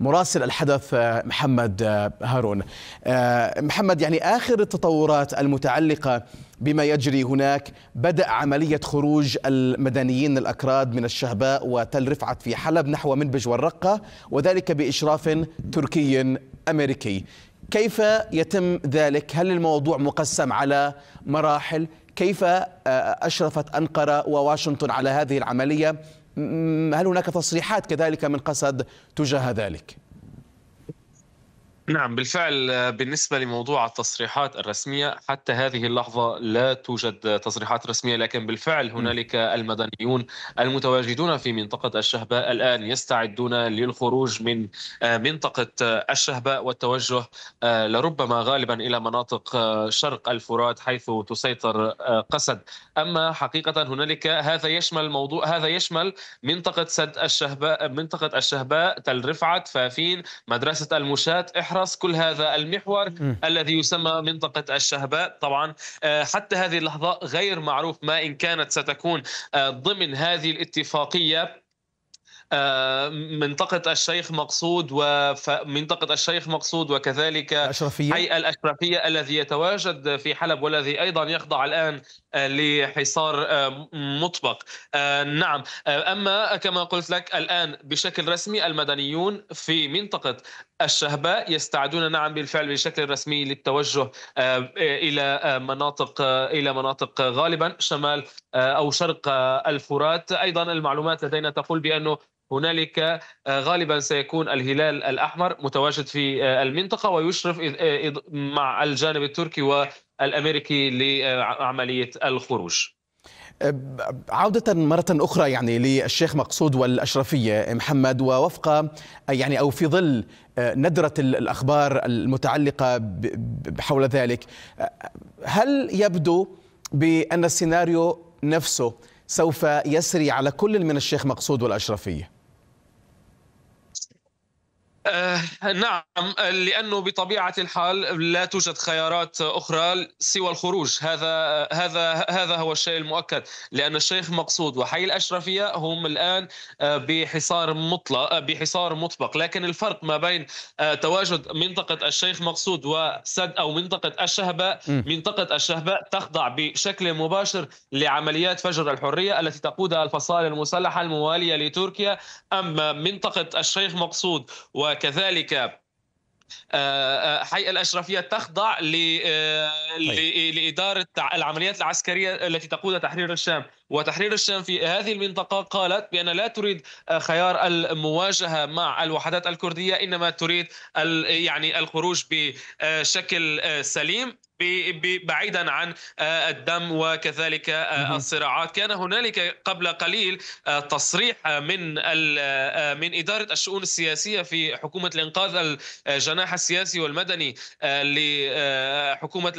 مراسل الحدث آه، محمد آه، هارون آه، محمد يعني آخر التطورات المتعلقة بما يجري هناك بدأ عملية خروج المدنيين الأكراد من الشهباء وتل رفعت في حلب نحو منبج والرقة وذلك بإشراف تركي أمريكي كيف يتم ذلك؟ هل الموضوع مقسم على مراحل؟ كيف أشرفت أنقرة وواشنطن على هذه العملية؟ هل هناك تصريحات كذلك من قسد تجاه ذلك؟ نعم بالفعل بالنسبة لموضوع التصريحات الرسمية حتى هذه اللحظة لا توجد تصريحات رسمية لكن بالفعل هنالك المدنيون المتواجدون في منطقة الشهباء الآن يستعدون للخروج من آه، منطقة الشهباء والتوجه آه، لربما غالبا إلى مناطق آه، شرق الفرات حيث تسيطر قسد أما حقيقة هنالك هذا يشمل موضوع هذا يشمل منطقة سد الشهباء منطقة الشهباء تل رفعت فافين مدرسة المشاة يحرس كل هذا المحور م. الذي يسمى منطقة الشهباء طبعا آه، حتى هذه اللحظة غير معروف ما إن كانت ستكون آه، ضمن هذه الاتفاقية آه، منطقة الشيخ مقصود ومنطقة الشيخ مقصود وكذلك الأشرفية. حي الأشرفية الذي يتواجد في حلب والذي أيضا يخضع الآن لحصار مطبق نعم أما كما قلت لك الآن بشكل رسمي المدنيون في منطقة الشهباء يستعدون نعم بالفعل بشكل رسمي للتوجه آه، الى آه، مناطق آه، الى مناطق غالبا شمال او شرق الفرات ايضا المعلومات لدينا تقول بانه هنالك غالبا سيكون الهلال الاحمر متواجد في المنطقه ويشرف مع الجانب التركي والامريكي لعمليه الخروج عودة مرة أخرى يعني للشيخ مقصود والأشرفية محمد ووفق يعني أو في ظل آه، ندرة الأخبار المتعلقة حول ذلك آه، هل يبدو بأن السيناريو نفسه سوف يسري على كل من الشيخ مقصود والأشرفية؟ آه نعم لانه بطبيعه الحال لا توجد خيارات اخرى سوى الخروج هذا هذا هذا هو الشيء المؤكد لان الشيخ مقصود وحي الاشرفيه هم الان آه، بحصار مطلق آه، بحصار مطبق لكن الفرق ما بين آه، تواجد منطقه الشيخ مقصود وسد او منطقه الشهباء منطقه الشهباء تخضع بشكل مباشر لعمليات فجر الحريه التي تقودها الفصائل المسلحه المواليه لتركيا اما منطقه الشيخ مقصود و وكذلك آه، آه، حي الأشرفية تخضع آه، طيب. لإدارة العمليات العسكرية التي تقودها تحرير الشام وتحرير الشام في هذه المنطقة قالت بأن لا تريد خيار المواجهة مع الوحدات الكردية إنما تريد يعني الخروج بشكل سليم بعيدا عن آه، الدم وكذلك آه، الصراعات كان هنالك قبل قليل آه، تصريح من من إدارة الشؤون السياسية في حكومة الإنقاذ الجناح السياسي والمدني لحكومة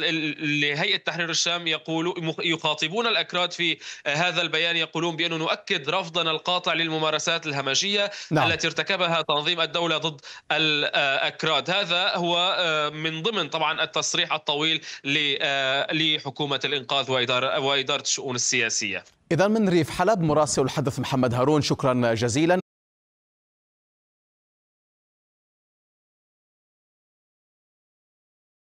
لهيئة تحرير الشام يقول يخاطبون الأكراد في هذا البيان يقولون بأنه نؤكد رفضنا القاطع للممارسات الهمجية نعم. التي ارتكبها تنظيم الدولة ضد الأكراد هذا هو من ضمن طبعا التصريح الطويل آه، لحكومه الانقاذ واداره الشؤون السياسيه. اذا من ريف حلب مراسل الحدث محمد هارون شكرا جزيلا.